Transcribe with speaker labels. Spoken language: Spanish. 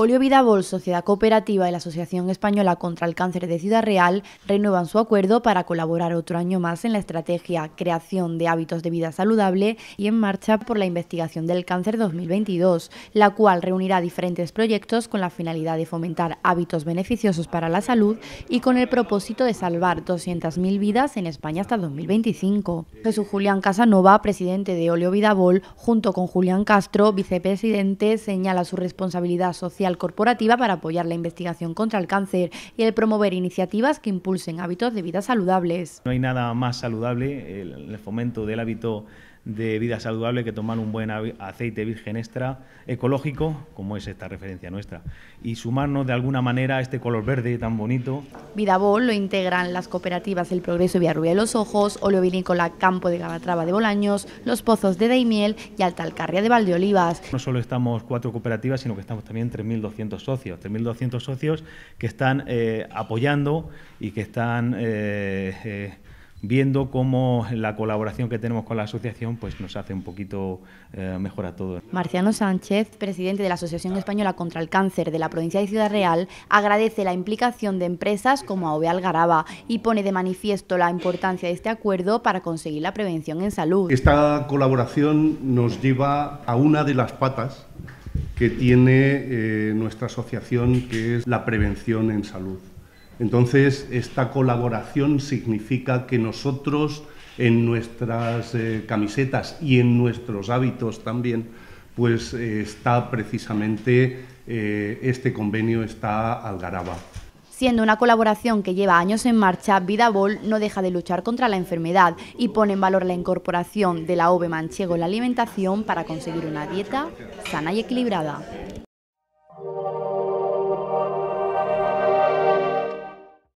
Speaker 1: Olio Vidabol, Sociedad Cooperativa y la Asociación Española contra el Cáncer de Ciudad Real renuevan su acuerdo para colaborar otro año más en la estrategia Creación de Hábitos de Vida Saludable y en marcha por la investigación del cáncer 2022, la cual reunirá diferentes proyectos con la finalidad de fomentar hábitos beneficiosos para la salud y con el propósito de salvar 200.000 vidas en España hasta 2025. Jesús Julián Casanova, presidente de Olio Vidabol, junto con Julián Castro, vicepresidente, señala su responsabilidad social corporativa para apoyar la investigación contra el cáncer y el promover iniciativas que impulsen hábitos de vida saludables.
Speaker 2: No hay nada más saludable el fomento del hábito de vida saludable que tomar un buen aceite virgen extra ecológico, como es esta referencia nuestra, y sumarnos de alguna manera a este color verde tan bonito
Speaker 1: Vidabol lo integran las cooperativas El Progreso y Villarrubia de los Ojos, Vinícola, Campo de Galatrava de Bolaños, Los Pozos de Daimiel y Altalcarria de Valdeolivas.
Speaker 2: No solo estamos cuatro cooperativas, sino que estamos también 3.200 socios, 3.200 socios que están eh, apoyando y que están... Eh, eh, viendo cómo la colaboración que tenemos con la asociación pues nos hace un poquito eh, mejor a todos.
Speaker 1: Marciano Sánchez, presidente de la Asociación Española contra el Cáncer de la provincia de Ciudad Real, agradece la implicación de empresas como AOVE Algaraba y pone de manifiesto la importancia de este acuerdo para conseguir la prevención en salud.
Speaker 3: Esta colaboración nos lleva a una de las patas que tiene eh, nuestra asociación, que es la prevención en salud. Entonces, esta colaboración significa que nosotros en nuestras eh, camisetas y en nuestros hábitos también, pues eh, está precisamente eh, este convenio, está Algaraba.
Speaker 1: Siendo una colaboración que lleva años en marcha, Vidabol no deja de luchar contra la enfermedad y pone en valor la incorporación de la ove manchego en la alimentación para conseguir una dieta sana y equilibrada.